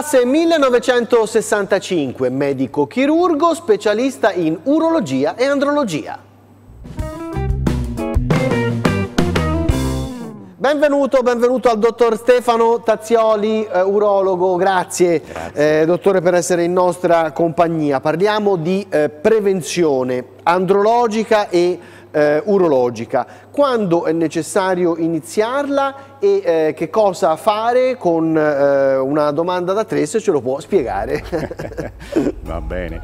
classe 1965, medico chirurgo, specialista in urologia e andrologia. Benvenuto, benvenuto al dottor Stefano Tazzioli, eh, urologo, grazie, grazie. Eh, dottore per essere in nostra compagnia. Parliamo di eh, prevenzione andrologica e eh, urologica. Quando è necessario iniziarla e eh, che cosa fare con eh, una domanda da tre se ce lo può spiegare. va bene.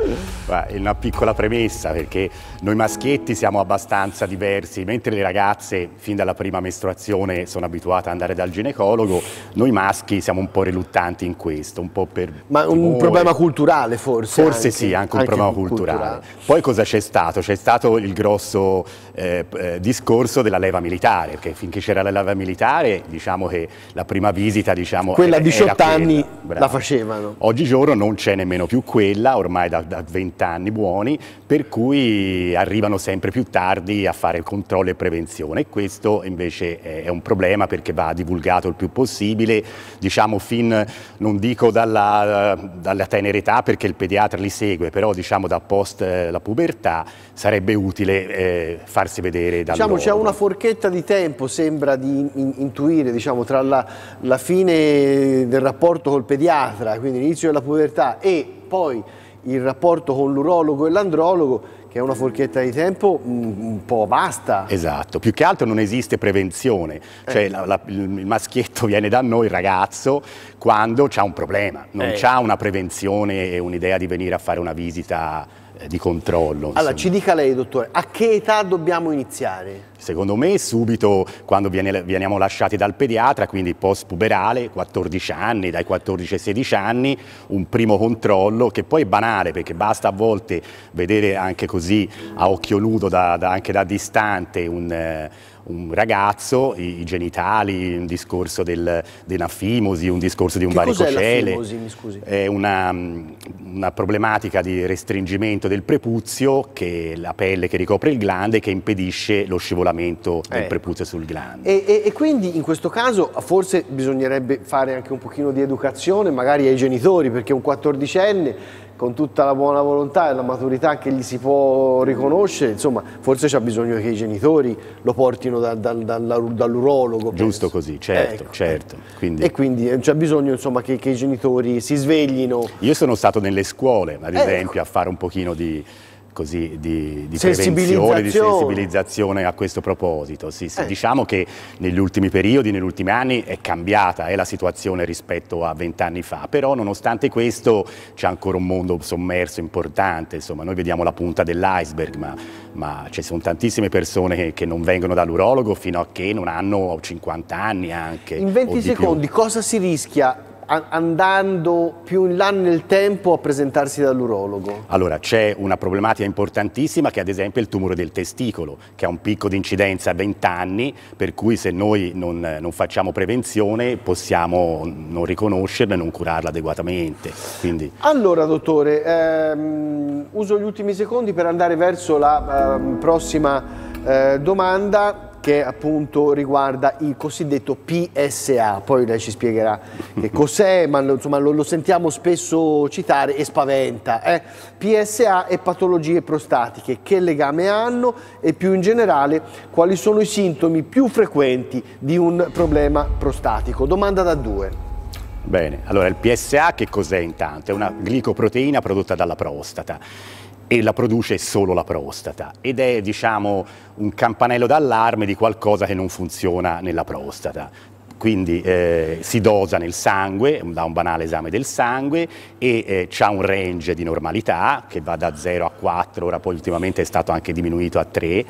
Una piccola premessa perché noi maschietti siamo abbastanza diversi, mentre le ragazze fin dalla prima mestruazione sono abituate ad andare dal ginecologo, noi maschi siamo un po' reluttanti in questo, un po' per... Ma timore. un problema culturale forse? Forse anche, sì, anche un problema culturale. culturale. Poi cosa c'è stato? C'è stato il grosso eh, eh, discorso della leva militare, perché finché c'era la leva militare diciamo che la prima visita diciamo... Quella a 18 anni quella. la facevano. Oggigiorno non c'è nemmeno più quella, ormai da vent'anni buoni, per cui arrivano sempre più tardi a fare controllo e prevenzione. E questo invece è un problema perché va divulgato il più possibile, diciamo fin, non dico dalla, dalla tenera età perché il pediatra li segue, però diciamo da post eh, la pubertà sarebbe utile eh, farsi vedere da Diciamo c'è una forchetta di tempo, sembra di intuire, diciamo, tra la, la fine del rapporto col pediatra, quindi l'inizio della pubertà e poi il rapporto con l'urologo e l'andrologo, che è una forchetta di tempo mm, un, po' vasta. Esatto, più che altro non esiste prevenzione, cioè eh. la, la, il maschietto viene da noi, il ragazzo, quando c'è un problema, non eh. ha una prevenzione e un'idea di venire a fare una visita eh, di controllo. Insomma. Allora, ci dica lei, dottore, a che età dobbiamo iniziare? Secondo me subito quando viene, veniamo lasciati dal pediatra, quindi post puberale, 14 anni, dai 14 ai 16 anni, un primo controllo che poi è banale perché basta a volte vedere anche così a occhio nudo da, da, anche da distante un... Eh, un ragazzo, i, i, genitali, un discorso del, dell'anfimosi, un discorso di un che varicocele. È una, una, problematica di restringimento del prepuzio, che è la pelle che ricopre il glande, che impedisce lo scivolamento eh. del prepuzio sul glande. E, e, e quindi in questo caso forse bisognerebbe fare anche un pochino di educazione, magari ai genitori, perché un quattordicenne con tutta la buona volontà e la maturità che gli si può riconoscere, insomma, forse c'è bisogno che i genitori lo portino da, da, da, dall'urologo. Giusto penso. così, certo, ecco. certo. Quindi. E quindi eh, c'è bisogno insomma, che, che, i genitori si sveglino. Io sono stato nelle scuole, ad eh, esempio, ecco. a fare un pochino di così di, di prevenzione, di sensibilizzazione a questo proposito. Sì, sì. Eh. Diciamo che negli ultimi periodi, negli ultimi anni è cambiata eh, la situazione rispetto a vent'anni fa, però nonostante questo c'è ancora un mondo sommerso importante, insomma noi vediamo la punta dell'iceberg, ma, ma, ci sono tantissime persone che, che non vengono dall'urologo fino a che non hanno 50 anni anche. In 20 secondi cosa si rischia andando più in là nel tempo a presentarsi dall'urologo? Allora, c'è una problematica importantissima che è ad esempio il tumore del testicolo, che ha un picco di incidenza a 20 anni, per cui se noi non, non facciamo prevenzione possiamo non riconoscerla e non curarla adeguatamente. Quindi... Allora, dottore, ehm, uso gli ultimi secondi per andare verso la ehm, prossima eh, domanda che appunto riguarda il cosiddetto PSA, poi lei ci spiegherà che cos'è, ma insomma, lo, lo, sentiamo spesso citare e spaventa. Eh? PSA e patologie prostatiche, che legame hanno e più in generale quali sono i sintomi più frequenti di un problema prostatico? Domanda da due. Bene, allora il PSA che cos'è intanto? È una glicoproteina prodotta dalla prostata e la produce solo la prostata ed è diciamo un campanello d'allarme di qualcosa che non funziona nella prostata. Quindi eh, si dosa nel sangue, da un banale esame del sangue e eh, c'è un range di normalità che va da 0 a 4, ora poi ultimamente è stato anche diminuito a 3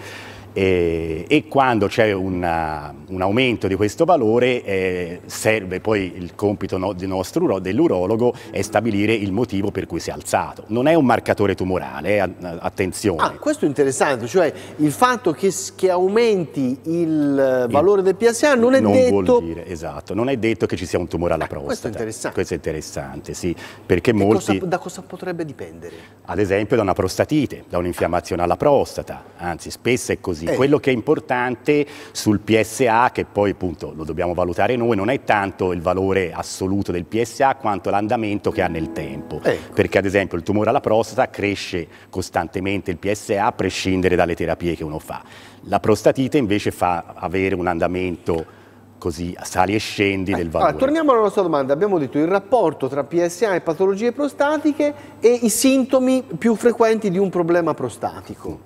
eh, e quando c'è un, uh, un aumento di questo valore eh, serve poi il compito no, nostro, dell'urologo è stabilire il motivo per cui si è alzato. Non è un marcatore tumorale, eh, attenzione. Ah, questo è interessante, cioè il fatto che, che aumenti il valore del PSA non è non detto... Non vuol dire, esatto, non è detto che ci sia un tumore alla ah, prostata. Questo è interessante. Questo è interessante, sì, perché e molti... Cosa, da cosa potrebbe dipendere? Ad esempio da una prostatite, da un'infiammazione alla prostata, anzi spesso è così mesi. Eh. Quello che è importante sul PSA, che poi appunto lo dobbiamo valutare noi, non è tanto il valore assoluto del PSA quanto l'andamento che ha nel tempo. Ecco. Perché ad esempio il tumore alla prostata cresce costantemente il PSA a prescindere dalle terapie che uno fa. La prostatite invece fa avere un andamento così sali e scendi del eh, valore. Allora, torniamo alla nostra domanda, abbiamo detto il rapporto tra PSA e patologie prostatiche e i sintomi più frequenti di un problema prostatico.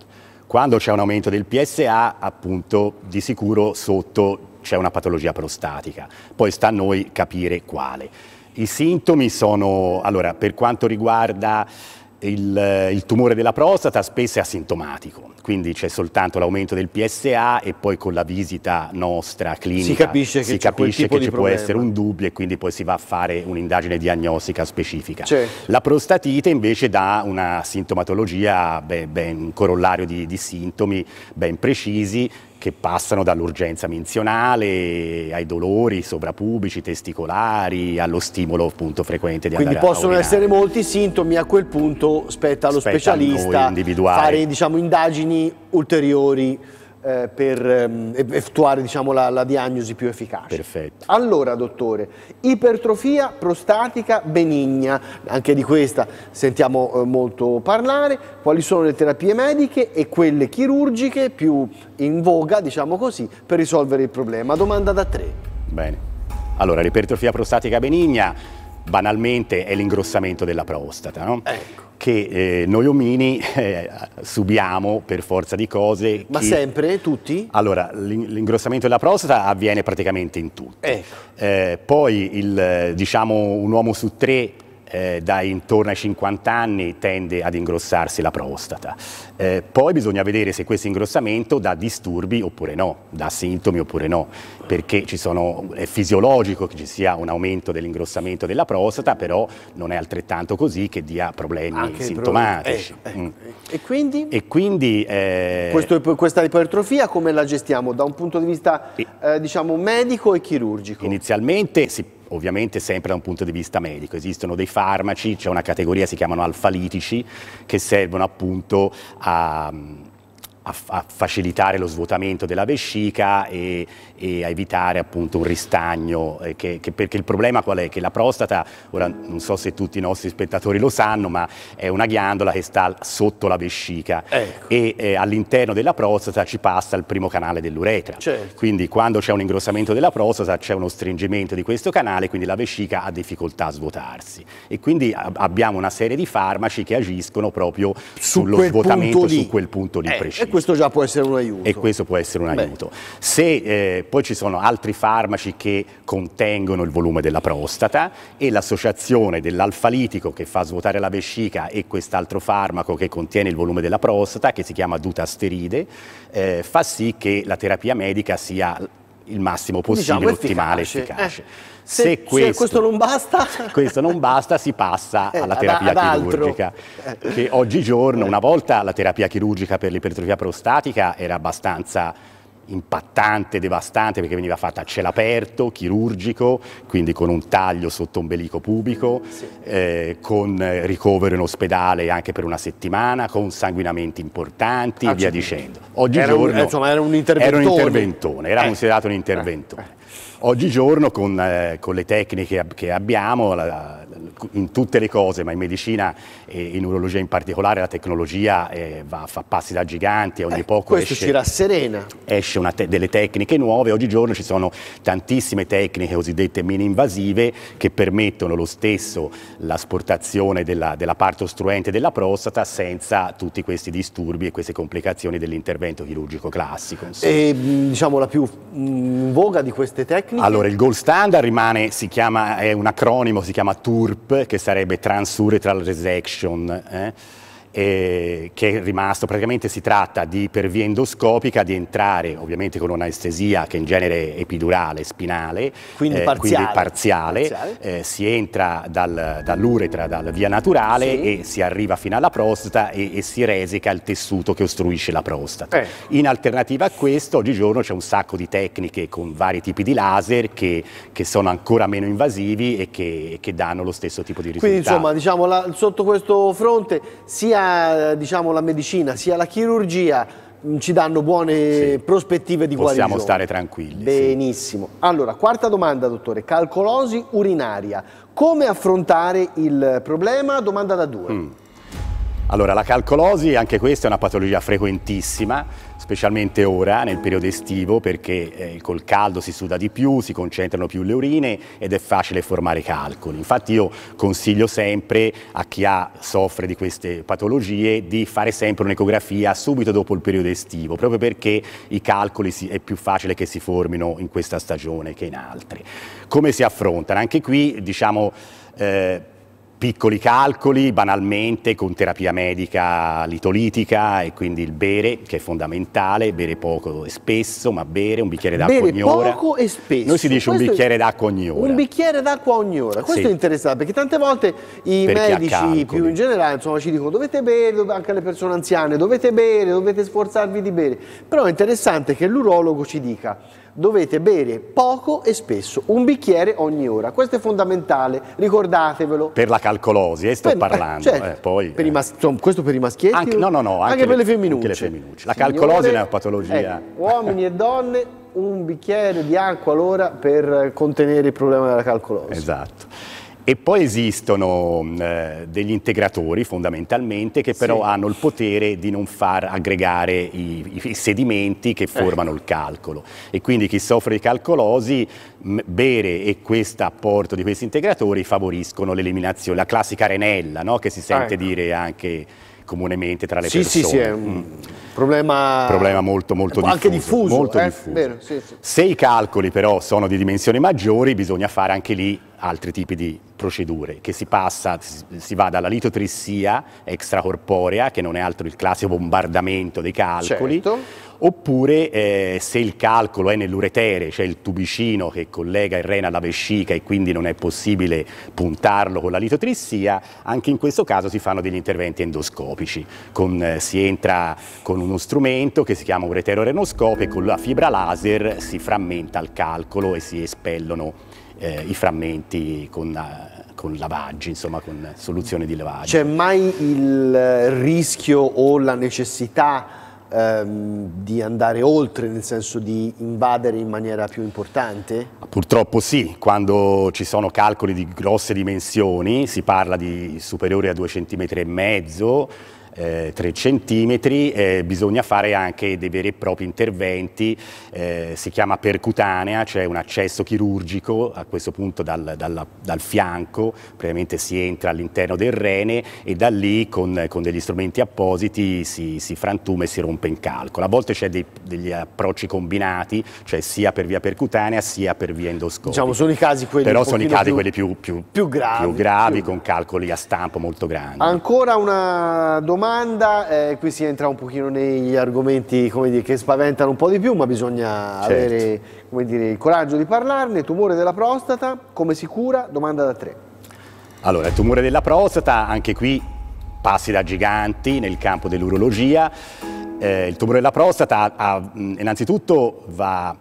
Quando c'è un aumento del PSA, appunto, di sicuro sotto c'è una patologia prostatica. Poi sta a noi capire quale. I sintomi sono, allora, per quanto riguarda il, eh, il, tumore della prostata spesso è asintomatico, quindi c'è soltanto l'aumento del PSA e poi con la visita nostra clinica si capisce che, si capisce che ci problema. può essere un dubbio e quindi poi si va a fare un'indagine diagnostica specifica. Certo. La prostatite invece dà una sintomatologia, beh, ben, un corollario di, di sintomi ben precisi che passano dall'urgenza menzionale ai dolori sovrapubblici, testicolari, allo stimolo appunto frequente di Quindi andare Quindi possono essere molti sintomi, a quel punto spetta allo spetta specialista fare diciamo, indagini ulteriori eh, per ehm, effettuare diciamo, la, la, diagnosi più efficace. Perfetto. Allora, dottore, ipertrofia prostatica benigna, anche di questa sentiamo eh, molto parlare, quali sono le terapie mediche e quelle chirurgiche più in voga, diciamo così, per risolvere il problema? Domanda da tre. Bene. Allora, l'ipertrofia prostatica benigna banalmente è l'ingrossamento della prostata, no? Ecco che eh, noi omini eh, subiamo per forza di cose. Ma chi... sempre? Tutti? Allora, l'ingrossamento della prostata avviene praticamente in tutti. Ecco. Eh, poi, il, diciamo, un uomo su tre eh, da intorno ai 50 anni tende ad ingrossarsi la prostata. Eh, poi bisogna vedere se questo ingrossamento dà disturbi oppure no, dà sintomi oppure no, perché sono, è fisiologico che ci sia un aumento dell'ingrossamento della prostata, però non è altrettanto così che dia problemi Anche sintomatici. Problemi. Eh, eh, mm. Eh. E quindi? E quindi eh, Questo, questa ipertrofia come la gestiamo da un punto di vista diciamo, medico e chirurgico? Inizialmente si può ovviamente sempre da un punto di vista medico. Esistono dei farmaci, c'è una categoria, si chiamano alfalitici, che servono appunto a a, a facilitare lo svuotamento della vescica e, e a evitare appunto un ristagno, eh, che, che, perché il problema qual è? Che la prostata, ora non so se tutti i nostri spettatori lo sanno, ma è una ghiandola che sta sotto la vescica ecco. e eh, all'interno della prostata ci passa il primo canale dell'uretra. Certo. Quindi quando c'è un ingrossamento della prostata c'è uno stringimento di questo canale, quindi la vescica ha difficoltà a svuotarsi e quindi abbiamo una serie di farmaci che agiscono proprio su sullo svuotamento su quel punto lì eh, preciso questo già può essere un aiuto. E questo può essere un Beh. aiuto. Se eh, poi ci sono altri farmaci che contengono il volume della prostata e l'associazione dell'alfalitico che fa svuotare la vescica e quest'altro farmaco che contiene il volume della prostata, che si chiama dutasteride, eh, fa sì che la terapia medica sia il massimo possibile, diciamo, ottimale, efficace. efficace. Eh. Se, se, questo, se questo, non basta... questo, non basta... si passa eh, alla terapia ad, chirurgica. Eh. che oggigiorno, una volta la terapia chirurgica per l'ipertrofia prostatica era abbastanza impattante, devastante, perché veniva fatta a cielo aperto, chirurgico, quindi con un taglio sotto ombelico pubico, mm, sì. eh, con ricovero in ospedale anche per una settimana, con sanguinamenti importanti ah, e via dicendo. Oggigiorno era, un, insomma, era, un interventone, era, un interventone, era eh. considerato un interventone. Eh. Oggigiorno con, eh, con, le tecniche che abbiamo, la, in tutte le cose, ma in medicina e in urologia in particolare, la tecnologia eh, va, fa passi da giganti, ogni eh, poco questo esce, ci rasserena. esce te delle tecniche nuove, oggigiorno ci sono tantissime tecniche cosiddette mini-invasive che permettono lo stesso l'asportazione della, della parte ostruente della prostata senza tutti questi disturbi e queste complicazioni dell'intervento chirurgico classico. E diciamo la più in voga di queste tecniche? Allora, il gold standard rimane, si chiama, è un acronimo, si chiama TURP, che sarebbe Trans Uretral Resection. Eh? eh, che è rimasto, praticamente si tratta di per via endoscopica di entrare ovviamente con un'anestesia che in genere è epidurale, spinale, quindi eh, parziale, quindi parziale, parziale. Eh, si entra dal, dall'uretra, dalla via naturale sì. e si arriva fino alla prostata e, e, si resica il tessuto che ostruisce la prostata. Eh. In alternativa a questo oggigiorno c'è un sacco di tecniche con vari tipi di laser che, che sono ancora meno invasivi e che, che, danno lo stesso tipo di risultato. Quindi insomma diciamo la, sotto questo fronte sia diciamo, la medicina sia la chirurgia mm, ci danno buone sì. prospettive di guarigione. Possiamo stare tranquilli. Benissimo. Sì. Allora, quarta domanda, dottore. Calcolosi urinaria. Come affrontare il problema? Domanda da due. Mm. Allora, la calcolosi, anche questa è una patologia frequentissima, specialmente ora nel periodo estivo perché eh, col caldo si suda di più, si concentrano più le urine ed è facile formare calcoli. Infatti io consiglio sempre a chi ha, soffre di queste patologie di fare sempre un'ecografia subito dopo il periodo estivo, proprio perché i calcoli si, è più facile che si formino in questa stagione che in altre. Come si affrontano? Anche qui diciamo... Eh, piccoli calcoli, banalmente con terapia medica litolitica e quindi il bere che è fondamentale, bere poco e spesso, ma bere un bicchiere d'acqua ogni ora. Bere poco e spesso. Noi si dice Questo un bicchiere d'acqua ogni ora. Un bicchiere d'acqua ogni ora. Questo sì. è interessante perché tante volte i perché medici più in generale insomma, ci dicono dovete bere, anche le persone anziane, dovete bere, dovete sforzarvi di bere. Però è interessante che l'urologo ci dica dovete bere poco e spesso, un bicchiere ogni ora. Questo è fondamentale, ricordatevelo. Per la calcolosi, eh, sto per, parlando. Certo, eh, poi, per eh. insomma, questo per i maschietti? Anche, no, no, no, anche, anche, per le, le femminucce. Anche le femminucce. La Signore, calcolosi è una patologia. Eh, uomini e donne, un bicchiere di acqua all'ora per contenere il problema della calcolosi. Esatto. E poi esistono mm, eh, degli integratori fondamentalmente che però sì. hanno il potere di non far aggregare i, i sedimenti che eh. formano eh. il calcolo. E quindi chi soffre di calcolosi, mh, bere e questo apporto di questi integratori favoriscono l'eliminazione, la classica renella no? che si sente eh. dire anche comunemente tra le sì, persone. Sì, sì, è Mm. Problema, problema molto, molto eh, diffuso. Anche diffuso. Molto eh? diffuso. Vero, sì, sì. Se i calcoli però sono di dimensioni maggiori, bisogna fare anche lì altri tipi di procedure, che si passa, si va dalla litotrissia extracorporea, che non è altro il classico bombardamento dei calcoli, certo. oppure eh, se il calcolo è nell'uretere, cioè il tubicino che collega il rene alla vescica e quindi non è possibile puntarlo con la litotrissia, anche in questo caso si fanno degli interventi endoscopici, con, eh, si entra con un uno strumento che si chiama un ureterorenoscope e con la fibra laser si frammenta il calcolo e si espellono eh, i frammenti con, eh, con lavaggi, insomma con soluzione di lavaggio. C'è mai il eh, rischio o la necessità ehm, di andare oltre, nel senso di invadere in maniera più importante? Purtroppo sì, quando ci sono calcoli di grosse dimensioni, si parla di superiori a 2,5 cm eh, 3 cm, eh, bisogna fare anche dei veri e propri interventi, eh, si chiama percutanea, cioè un accesso chirurgico, a questo punto dal, dal, dal fianco, praticamente si entra all'interno del rene e da lì con, con degli strumenti appositi si, si, frantuma e si rompe in calcolo. A volte c'è degli approcci combinati, cioè sia per via percutanea sia per via endoscopica. Diciamo, sono i casi quelli, Però sono i casi più, quelli più, più, più gravi, più gravi con calcoli a stampo molto grandi. Ancora una domanda domanda, eh, qui si entra un pochino negli argomenti dire, che spaventano un po' di più, ma bisogna certo. avere dire, il coraggio di parlarne. Tumore della prostata, come si cura? Domanda da tre. Allora, il tumore della prostata, anche qui passi da giganti nel campo dell'urologia. Eh, il tumore della prostata ha, innanzitutto va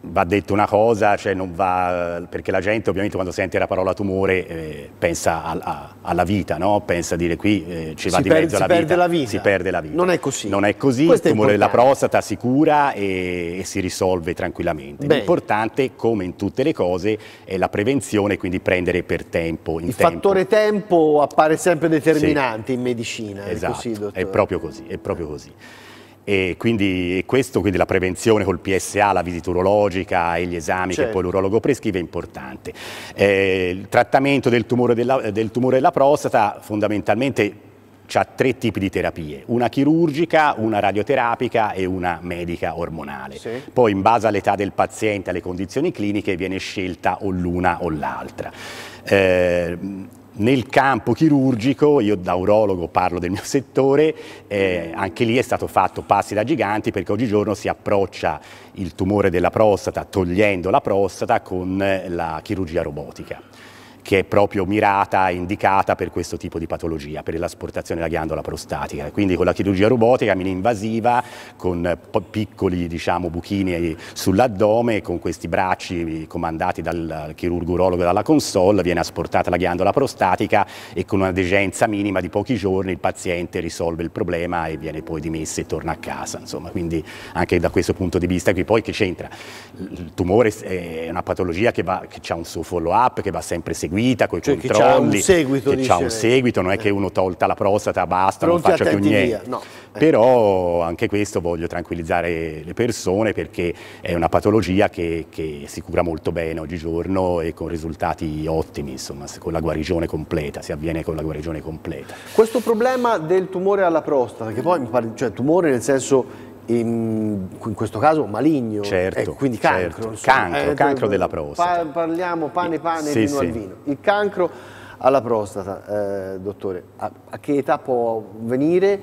va detto una cosa, cioè va, perché la gente ovviamente quando sente la parola tumore eh, pensa a, a, alla vita, no? pensa a dire qui eh, ci va si di mezzo per, la, vita, la, vita, si perde la vita. Non è così. Non è così, Questo il tumore della prostata si cura e, e si risolve tranquillamente. Beh. L'importante, come in tutte le cose, è la prevenzione, quindi prendere per tempo. il tempo. fattore tempo appare sempre determinante sì. in medicina. Esatto, è, così, è proprio così, è proprio così. E quindi questo, quindi la prevenzione col PSA, la visita urologica e gli esami certo. che poi l'urologo prescrive è importante. Eh, il trattamento del tumore della, del tumore della prostata fondamentalmente ha tre tipi di terapie, una chirurgica, una radioterapica e una medica ormonale. Sì. Poi in base all'età del paziente, alle condizioni cliniche, viene scelta o l'una o l'altra. Eh, nel campo chirurgico, io da urologo parlo del mio settore, eh, anche lì è stato fatto passi da giganti perché oggigiorno si approccia il tumore della prostata togliendo la prostata con eh, la chirurgia robotica che è proprio mirata, indicata per questo tipo di patologia, per l'asportazione della ghiandola prostatica. Quindi con la chirurgia robotica mini-invasiva, con eh, piccoli diciamo, buchini eh, sull'addome, con questi bracci eh, comandati dal chirurgo urologo dalla console, viene asportata la ghiandola prostatica e con una degenza minima di pochi giorni il paziente risolve il problema e viene poi dimesso e torna a casa. Insomma, quindi anche da questo punto di vista qui poi che c'entra? Il tumore è una patologia che, va, che ha un suo follow-up, che va sempre seguito seguita, con i cioè controlli, che ha un seguito, che un seguito non è che eh. uno tolta la prostata, basta, Pronti non faccia più niente. No. Eh. Però anche questo voglio tranquillizzare le persone perché è una patologia che, che si cura molto bene oggigiorno e con risultati ottimi, insomma, con la guarigione completa, si avviene con la guarigione completa. Questo problema del tumore alla prostata, che poi mi pare, cioè tumore nel senso in, in, questo caso maligno, certo, eh, quindi certo. cancro. Certo. Cancro, eh, cancro della prostata. parliamo pane pane, sì, vino sì. al vino. Il cancro alla prostata, eh, dottore, a, a, che età può venire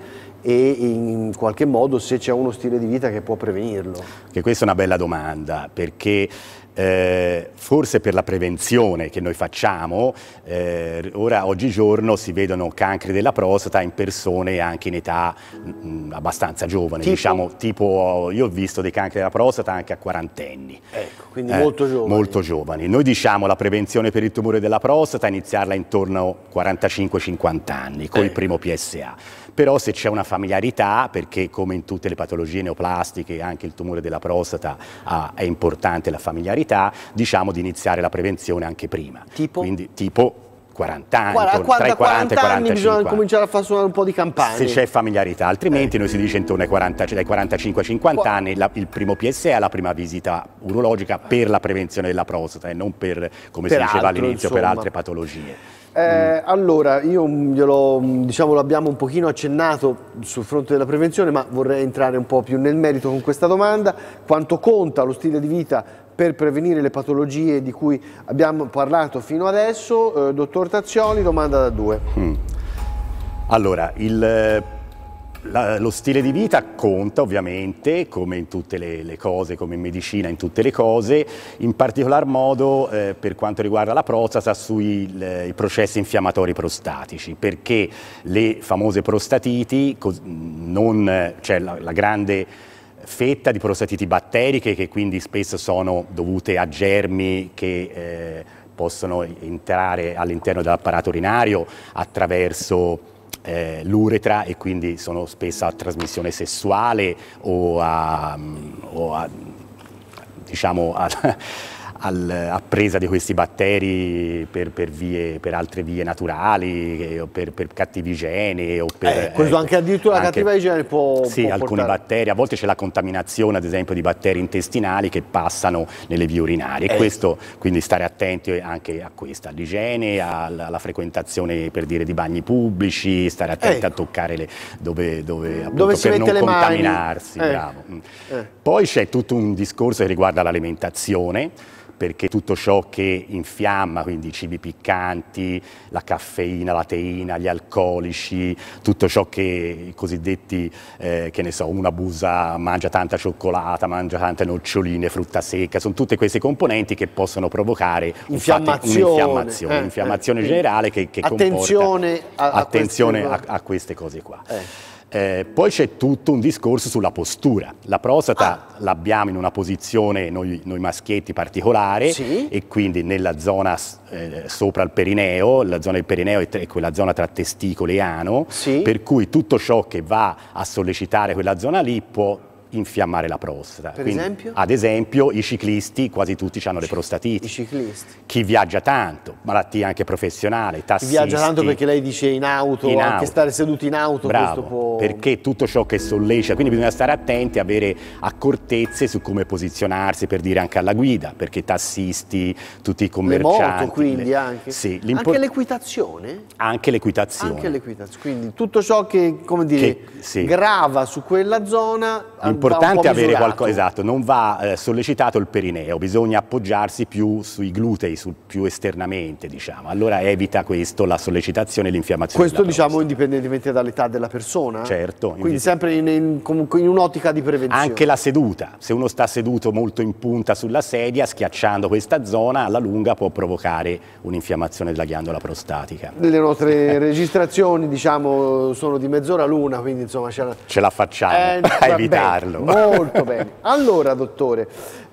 e in qualche modo se c'è uno stile di vita che può prevenirlo? Che questa è una bella domanda perché eh, forse per la prevenzione che noi facciamo, eh, ora oggigiorno si vedono cancri della prostata in persone anche in età mh, mm, mm, abbastanza giovane, tipo? diciamo tipo io ho visto dei cancri della prostata anche a quarantenni. Ecco, quindi eh, molto giovani. Molto giovani. Noi diciamo la prevenzione per il tumore della prostata iniziarla intorno a 45-50 anni col eh. primo PSA però se c'è una familiarità, perché come in tutte le patologie neoplastiche, anche il tumore della prostata ha, è importante la familiarità, diciamo di iniziare la prevenzione anche prima. Tipo? Quindi, tipo 40 anni, 40, 40, 40, 40 anni bisogna cominciare a far suonare un po' di campane. Se c'è familiarità, altrimenti eh. noi si dice intorno ai 40, cioè dai 45 ai 50 Qua... anni la, il primo PSA, la prima visita urologica per la prevenzione della prostata e non per, come per si diceva all'inizio, per altre patologie. Eh, mm. Allora, io glielo, diciamo, l'abbiamo un pochino accennato sul fronte della prevenzione, ma vorrei entrare un po' più nel merito con questa domanda. Quanto conta lo stile di vita per prevenire le patologie di cui abbiamo parlato fino adesso. Eh, dottor Tazzioli, domanda da due. Mm. Allora, il, eh, la, lo stile di vita conta ovviamente, come in tutte le, le, cose, come in medicina, in tutte le cose, in particolar modo eh, per quanto riguarda la prostata sui eh, processi infiammatori prostatici, perché le famose prostatiti, non, cioè la, la grande fetta di prostatiti batteriche che quindi spesso sono dovute a germi che eh, possono entrare all'interno dell'apparato urinario attraverso eh, l'uretra e quindi sono spesso a trasmissione sessuale o a, mm, o a diciamo, a, al, a presa di questi batteri per, per, vie, per altre vie naturali, eh, o per, per cattiva igiene. O per, eh, questo eh, anche addirittura anche, la cattiva igiene può Sì, può alcuni portare. batteri, a volte c'è la contaminazione ad esempio di batteri intestinali che passano nelle vie urinarie. Eh. Questo, quindi stare attenti anche a questo, all'igiene, alla, alla, frequentazione per dire di bagni pubblici, stare attenti a ecco. toccare le, dove, dove, appunto, dove per non contaminarsi. Eh. Mm. Eh. Poi c'è tutto un discorso che riguarda l'alimentazione perché tutto ciò che infiamma, quindi i cibi piccanti, la caffeina, la teina, gli alcolici, tutto ciò che i cosiddetti, eh, che ne so, una busa mangia tanta cioccolata, mangia tante noccioline, frutta secca, sono tutte queste componenti che possono provocare un'infiammazione, eh, eh, un'infiammazione eh, generale che, che attenzione comporta a, a attenzione queste... a, a queste cose qua. Eh. Eh, poi c'è tutto un discorso sulla postura. La prostata ah. l'abbiamo in una posizione, noi, noi maschietti, particolare sì. e quindi nella zona eh, sopra il perineo, la zona del perineo è, è quella zona tra testicole e ano, sì. per cui tutto ciò che va a sollecitare quella zona lì può infiammare la prostata. Per Quindi, esempio? Ad esempio i ciclisti, quasi tutti hanno le prostatiti. I ciclisti. Chi viaggia tanto, malattie anche professionali, tassisti. Chi viaggia tanto perché lei dice in auto, in anche auto. stare seduti in auto Bravo, può... perché tutto ciò che sollecita, quindi bisogna stare attenti, avere accortezze su come posizionarsi per dire anche alla guida, perché tassisti, tutti i commercianti. Le moto quindi le... anche? Sì. Anche l'equitazione? Anche l'equitazione. Anche l'equitazione, quindi tutto ciò che, come dire, che, sì. grava su quella zona importante avere qualcosa, esatto, non va eh, sollecitato il perineo, bisogna appoggiarsi più sui glutei, su, più esternamente, diciamo. Allora evita questo la sollecitazione e l'infiammazione. Questo diciamo indipendentemente dall'età della persona? Certo. Quindi sempre in, in, in un'ottica di prevenzione. Anche la seduta, se uno sta seduto molto in punta sulla sedia, schiacciando questa zona, alla lunga può provocare un'infiammazione della ghiandola prostatica. Le nostre eh. registrazioni diciamo sono di mezz'ora l'una, quindi insomma ce la, ce la facciamo eh, a evitarlo farlo. Molto bene. Allora, dottore,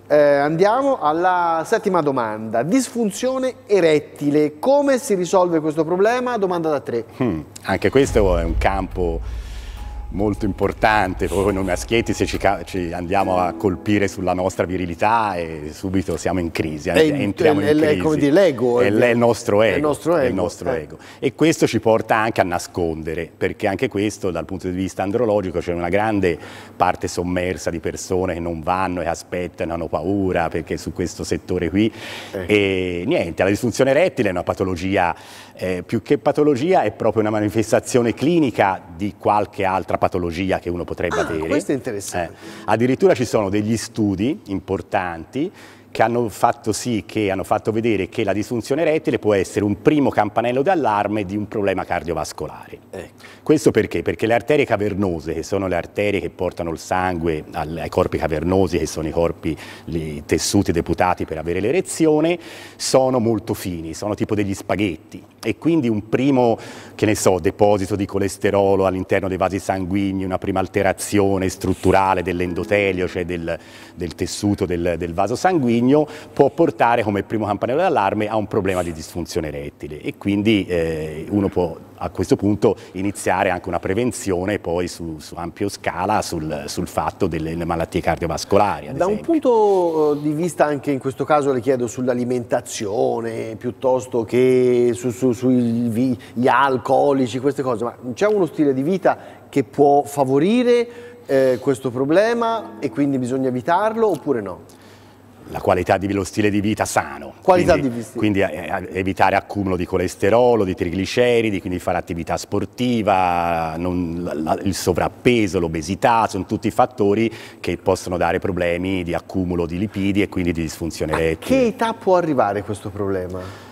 eh, andiamo alla settima domanda. Disfunzione erettile. Come si risolve questo problema? Domanda da tre. Hmm, anche questo è un campo molto importante poi noi maschietti se ci, ci, andiamo a colpire sulla nostra virilità e subito siamo in crisi, è, entriamo è, in crisi. È Come dire, l'ego. È, è, il nostro ego. Il nostro ego, il nostro eh. ego. E questo ci porta anche a nascondere, perché anche questo dal punto di vista andrologico c'è una grande parte sommersa di persone che non vanno e aspettano, hanno paura perché su questo settore qui. Eh. E niente, la disfunzione rettile è una patologia eh, più che patologia è proprio una manifestazione clinica di qualche altra patologia che uno potrebbe ah, avere. Questo è interessante. Eh, addirittura ci sono degli studi importanti che hanno fatto sì che hanno fatto vedere che la disfunzione erettile può essere un primo campanello d'allarme di un problema cardiovascolare. Eh. Questo perché? Perché le arterie cavernose, che sono le arterie che portano il sangue ai corpi cavernosi, che sono i corpi, i tessuti deputati per avere l'erezione, sono molto fini, sono tipo degli spaghetti e quindi un primo, che ne so, deposito di colesterolo all'interno dei vasi sanguigni, una prima alterazione strutturale dell'endotelio, cioè del, del tessuto del, del vaso sanguigno, maligno può portare come primo campanello d'allarme a un problema di disfunzione rettile e quindi eh, uno può a questo punto iniziare anche una prevenzione poi su, su ampio scala sul, sul, fatto delle malattie cardiovascolari. da esempio. un punto eh, di vista anche in questo caso le chiedo sull'alimentazione piuttosto che sugli su, su alcolici, queste cose, ma c'è uno stile di vita che può favorire eh, questo problema e quindi bisogna evitarlo oppure no? la qualità di lo stile di vita sano. Qualità quindi, di vita. Quindi eh, eh, evitare accumulo di colesterolo, di trigliceridi, quindi fare attività sportiva, non, la, il sovrappeso, l'obesità, sono tutti fattori che possono dare problemi di accumulo di lipidi e quindi di disfunzione erettiva. A che età può arrivare questo problema?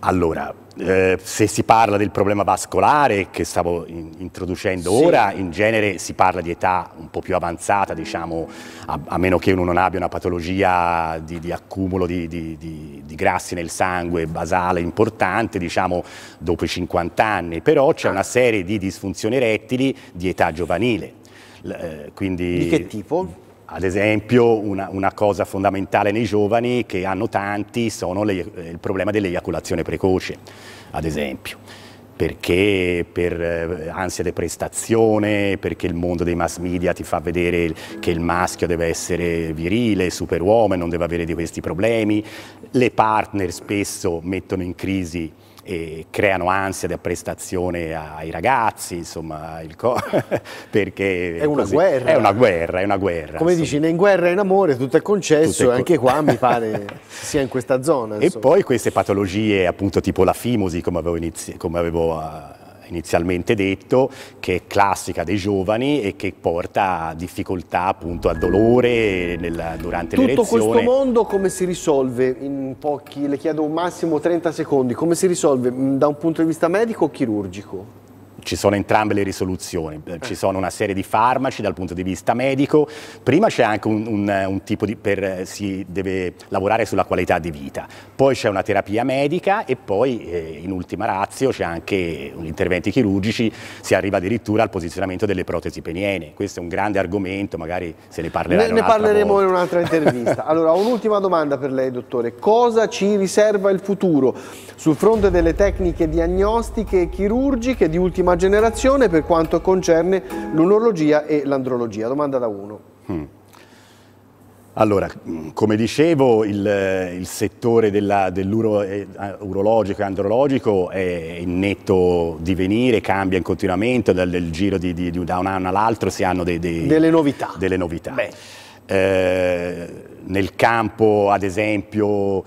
Allora, eh, se si parla del problema vascolare che stavo in introducendo sì. ora, in genere si parla di età un po' più avanzata, diciamo, a, a meno che uno non abbia una patologia di, di accumulo di, di, di, grassi nel sangue basale importante, diciamo dopo i 50 anni, però c'è una serie di disfunzioni rettili di età giovanile. Eh, quindi, di che tipo? Ad esempio una, una, cosa fondamentale nei giovani che hanno tanti sono le, eh, il problema dell'eiaculazione precoce, ad esempio, perché per eh, ansia di prestazione, perché il mondo dei mass media ti fa vedere che il maschio deve essere virile, superuomo e non deve avere di questi problemi, le partner spesso mettono in crisi creano ansia da prestazione ai ragazzi, insomma, perché è una, così, è una guerra. È una guerra, Come insomma. dici, né in guerra né in amore, tutto è concesso, tutto è... anche qua mi pare sia in questa zona. Insomma. E poi queste patologie appunto tipo la fimosi, come avevo, inizi- come avevo uh, inizialmente detto, che è classica dei giovani e che porta difficoltà appunto a dolore nel, durante Tutto l'erezione. Tutto questo mondo come si risolve in pochi, le chiedo un massimo 30 secondi, come si risolve mm, da un punto di vista medico o chirurgico? ci sono entrambe le risoluzioni, eh. ci sono una serie di farmaci dal punto di vista medico, prima c'è anche un, un, un, tipo di, per, eh, si deve lavorare sulla qualità di vita, poi c'è una terapia medica e poi eh, in ultima razio c'è anche gli interventi chirurgici, si arriva addirittura al posizionamento delle protesi peniene, questo è un grande argomento, magari se ne parlerà ne, ne parleremo volta. in un'altra intervista. allora, un'ultima domanda per lei dottore, cosa ci riserva il futuro sul fronte delle tecniche diagnostiche e chirurgiche di ultima generazione per quanto concerne l'unologia e l'andrologia. Domanda da uno. Mm. Allora, mm, come dicevo, il, il settore dell'urologico eh, e andrologico è in netto divenire, cambia in continuamento, dal, dal giro di, di, di, da un anno all'altro si hanno dei, dei, delle novità. Delle novità. Eh, nel campo, ad esempio,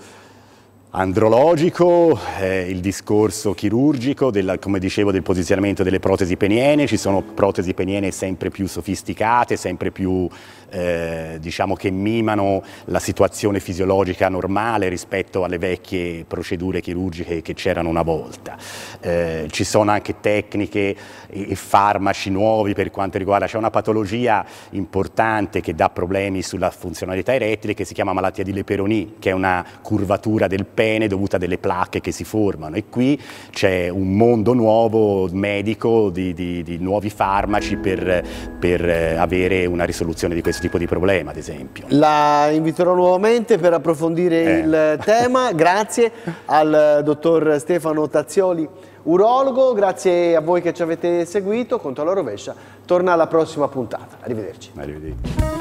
andrologico, eh, il discorso chirurgico, della, come dicevo, del posizionamento delle protesi peniene, ci sono protesi peniene sempre più sofisticate, sempre più eh, diciamo che mimano la situazione fisiologica normale rispetto alle vecchie procedure chirurgiche che c'erano una volta. Eh, ci sono anche tecniche e farmaci nuovi per quanto riguarda, c'è una patologia importante che dà problemi sulla funzionalità erettile che si chiama malattia di Leperoni, che è una curvatura del pene pene dovute a delle placche che si formano e qui c'è un mondo nuovo medico di, di, di nuovi farmaci per, per, eh, avere una risoluzione di questo tipo di problema ad esempio. La inviterò nuovamente per approfondire eh. il tema, grazie al dottor Stefano Tazzioli urologo, grazie a voi che ci avete seguito, conto alla rovescia, torna alla prossima puntata, arrivederci. arrivederci.